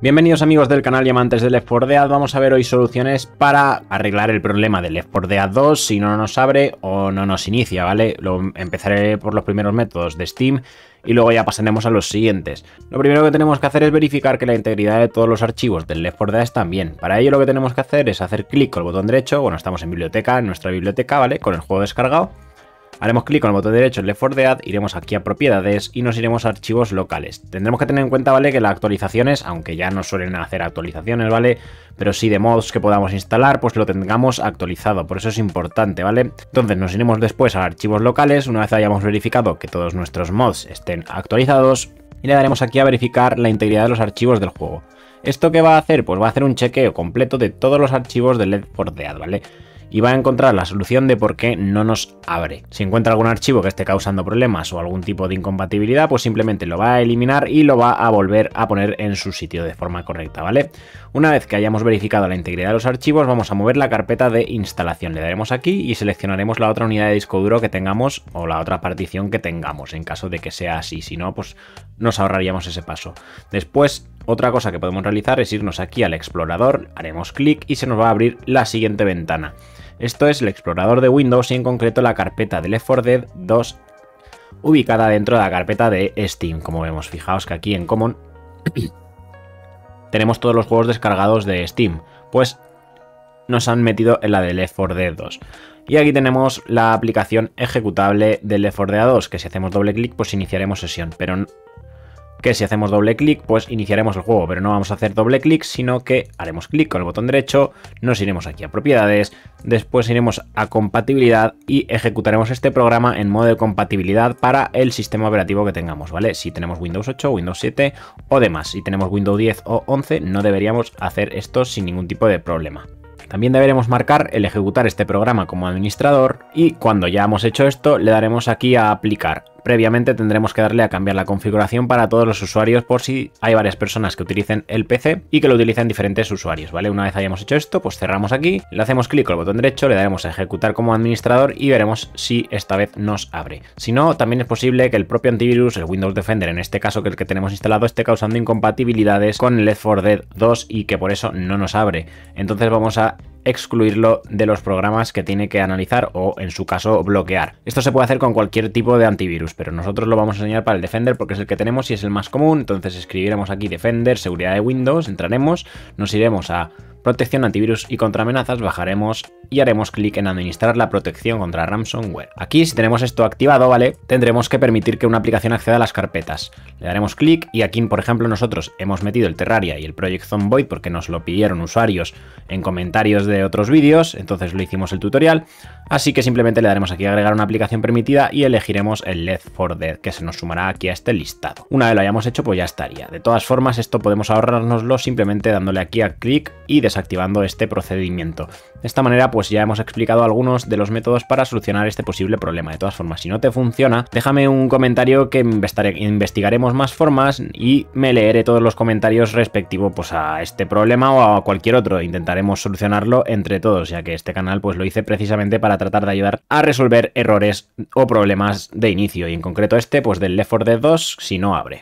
Bienvenidos amigos del canal y amantes de Left 4 vamos a ver hoy soluciones para arreglar el problema de Left 4 Dead 2 si no nos abre o no nos inicia, ¿vale? Lo, empezaré por los primeros métodos de Steam y luego ya pasaremos a los siguientes. Lo primero que tenemos que hacer es verificar que la integridad de todos los archivos del Left 4 Dead están bien. Para ello lo que tenemos que hacer es hacer clic con el botón derecho, bueno estamos en biblioteca, en nuestra biblioteca, ¿vale? Con el juego descargado Haremos clic con el botón derecho en Left 4 Dead, iremos aquí a propiedades y nos iremos a archivos locales. Tendremos que tener en cuenta, ¿vale? Que las actualizaciones, aunque ya no suelen hacer actualizaciones, ¿vale? Pero sí de mods que podamos instalar, pues lo tengamos actualizado, por eso es importante, ¿vale? Entonces nos iremos después a archivos locales, una vez hayamos verificado que todos nuestros mods estén actualizados, y le daremos aquí a verificar la integridad de los archivos del juego. ¿Esto qué va a hacer? Pues va a hacer un chequeo completo de todos los archivos de Left 4 Dead, ¿vale? y va a encontrar la solución de por qué no nos abre. Si encuentra algún archivo que esté causando problemas o algún tipo de incompatibilidad, pues simplemente lo va a eliminar y lo va a volver a poner en su sitio de forma correcta, ¿vale? Una vez que hayamos verificado la integridad de los archivos, vamos a mover la carpeta de instalación. Le daremos aquí y seleccionaremos la otra unidad de disco duro que tengamos o la otra partición que tengamos, en caso de que sea así. Si no, pues nos ahorraríamos ese paso. Después, otra cosa que podemos realizar es irnos aquí al explorador, haremos clic y se nos va a abrir la siguiente ventana. Esto es el explorador de Windows y en concreto la carpeta de Left 4 Dead 2 ubicada dentro de la carpeta de Steam. Como vemos, fijaos que aquí en Common tenemos todos los juegos descargados de Steam. Pues nos han metido en la de Left 4 Dead 2. Y aquí tenemos la aplicación ejecutable de Left 4 Dead 2, que si hacemos doble clic pues iniciaremos sesión, pero que si hacemos doble clic pues iniciaremos el juego, pero no vamos a hacer doble clic, sino que haremos clic con el botón derecho, nos iremos aquí a propiedades, después iremos a compatibilidad y ejecutaremos este programa en modo de compatibilidad para el sistema operativo que tengamos, ¿vale? Si tenemos Windows 8, Windows 7 o demás, si tenemos Windows 10 o 11 no deberíamos hacer esto sin ningún tipo de problema. También deberemos marcar el ejecutar este programa como administrador y cuando ya hemos hecho esto le daremos aquí a aplicar Previamente tendremos que darle a cambiar la configuración para todos los usuarios por si hay varias personas que utilicen el PC y que lo utilicen diferentes usuarios, ¿vale? Una vez hayamos hecho esto, pues cerramos aquí, le hacemos clic al botón derecho, le daremos a ejecutar como administrador y veremos si esta vez nos abre. Si no, también es posible que el propio antivirus, el Windows Defender en este caso que el que tenemos instalado, esté causando incompatibilidades con el Left 4 Dead 2 y que por eso no nos abre. Entonces vamos a excluirlo de los programas que tiene que analizar o, en su caso, bloquear. Esto se puede hacer con cualquier tipo de antivirus, pero nosotros lo vamos a enseñar para el Defender porque es el que tenemos y es el más común. Entonces escribiremos aquí Defender, seguridad de Windows, entraremos, nos iremos a protección antivirus y contra amenazas bajaremos y haremos clic en administrar la protección contra ransomware. Aquí si tenemos esto activado, ¿vale? Tendremos que permitir que una aplicación acceda a las carpetas. Le daremos clic y aquí, por ejemplo, nosotros hemos metido el Terraria y el Project Zomboid porque nos lo pidieron usuarios en comentarios de otros vídeos, entonces lo hicimos el tutorial, así que simplemente le daremos aquí agregar una aplicación permitida y elegiremos el led for Dead que se nos sumará aquí a este listado. Una vez lo hayamos hecho, pues ya estaría. De todas formas, esto podemos ahorrárnoslo simplemente dándole aquí a clic y de desactivando este procedimiento. De esta manera pues ya hemos explicado algunos de los métodos para solucionar este posible problema. De todas formas, si no te funciona, déjame un comentario que investigaremos más formas y me leeré todos los comentarios respectivo pues a este problema o a cualquier otro. Intentaremos solucionarlo entre todos, ya que este canal pues lo hice precisamente para tratar de ayudar a resolver errores o problemas de inicio y en concreto este pues del Left 4 Dead 2 si no abre.